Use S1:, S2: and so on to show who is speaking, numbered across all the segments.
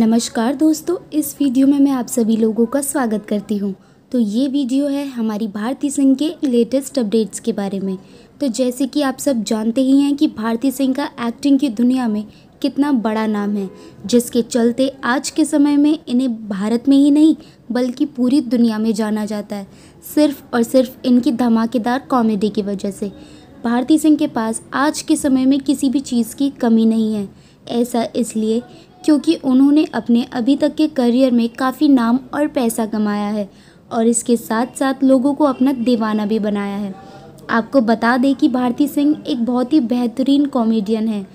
S1: नमस्कार दोस्तों इस वीडियो में मैं आप सभी लोगों का स्वागत करती हूँ तो ये वीडियो है हमारी भारती सिंह के लेटेस्ट अपडेट्स के बारे में तो जैसे कि आप सब जानते ही हैं कि भारती सिंह का एक्टिंग की दुनिया में कितना बड़ा नाम है जिसके चलते आज के समय में इन्हें भारत में ही नहीं बल्कि पूरी दुनिया में जाना जाता है सिर्फ और सिर्फ इनकी धमाकेदार कॉमेडी की वजह से भारती सिंह के पास आज के समय में किसी भी चीज़ की कमी नहीं है ऐसा इसलिए क्योंकि उन्होंने अपने अभी तक के करियर में काफ़ी नाम और पैसा कमाया है और इसके साथ साथ लोगों को अपना दीवाना भी बनाया है आपको बता दें कि भारती सिंह एक बहुत ही बेहतरीन कॉमेडियन है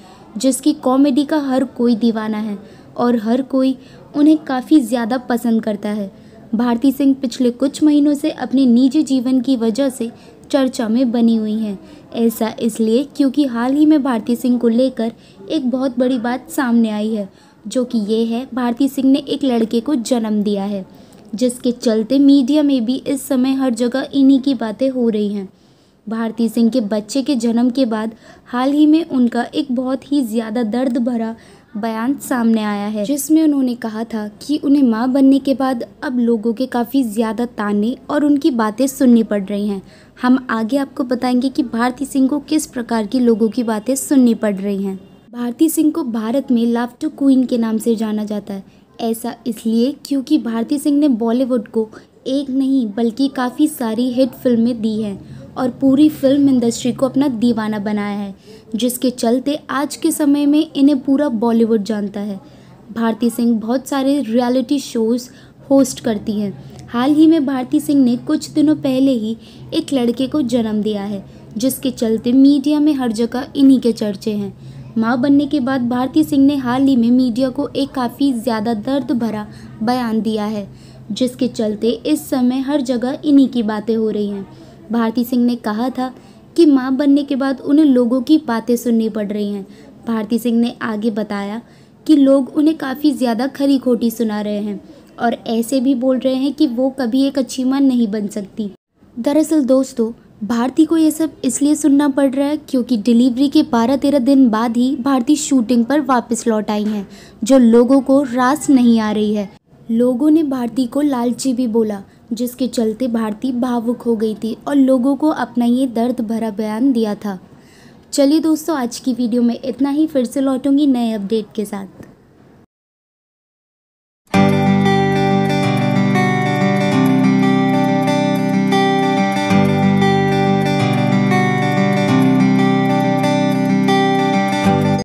S1: जिसकी कॉमेडी का हर कोई दीवाना है और हर कोई उन्हें काफ़ी ज़्यादा पसंद करता है भारती सिंह पिछले कुछ महीनों से अपने निजी जीवन की वजह से चर्चा में बनी हुई हैं ऐसा इसलिए क्योंकि हाल ही में भारती सिंह को लेकर एक बहुत बड़ी बात सामने आई है जो कि ये है भारती सिंह ने एक लड़के को जन्म दिया है जिसके चलते मीडिया में भी इस समय हर जगह इन्हीं की बातें हो रही हैं भारती सिंह के बच्चे के जन्म के बाद हाल ही में उनका एक बहुत ही ज़्यादा दर्द भरा बयान सामने आया है जिसमें उन्होंने कहा था कि उन्हें माँ बनने के बाद अब लोगों के काफ़ी ज़्यादा ताने और उनकी बातें सुननी पड़ रही हैं हम आगे आपको बताएंगे कि भारती सिंह को किस प्रकार की लोगों की बातें सुननी पड़ रही हैं भारती सिंह को भारत में लव टू क्वीन के नाम से जाना जाता है ऐसा इसलिए क्योंकि भारती सिंह ने बॉलीवुड को एक नहीं बल्कि काफ़ी सारी हिट फिल्में दी हैं और पूरी फिल्म इंडस्ट्री को अपना दीवाना बनाया है जिसके चलते आज के समय में इन्हें पूरा बॉलीवुड जानता है भारती सिंह बहुत सारे रियलिटी शोज़ होस्ट करती हैं हाल ही में भारती सिंह ने कुछ दिनों पहले ही एक लड़के को जन्म दिया है जिसके चलते मीडिया में हर जगह इन्हीं के चर्चे हैं मां बनने के बाद भारती सिंह ने हाल ही में मीडिया को एक काफ़ी ज़्यादा दर्द भरा बयान दिया है जिसके चलते इस समय हर जगह इन्हीं की बातें हो रही हैं भारती सिंह ने कहा था कि मां बनने के बाद उन्हें लोगों की बातें सुननी पड़ रही हैं भारती सिंह ने आगे बताया कि लोग उन्हें काफ़ी ज़्यादा खरी खोटी सुना रहे हैं और ऐसे भी बोल रहे हैं कि वो कभी एक अच्छी माँ नहीं बन सकती दरअसल दोस्तों भारती को ये सब इसलिए सुनना पड़ रहा है क्योंकि डिलीवरी के बारह तेरह दिन बाद ही भारती शूटिंग पर वापस लौट आई हैं जो लोगों को रास नहीं आ रही है लोगों ने भारती को लालची भी बोला जिसके चलते भारती भावुक हो गई थी और लोगों को अपना ये दर्द भरा बयान दिया था चलिए दोस्तों आज की वीडियो में इतना ही फिर से लौटूंगी नए अपडेट के साथ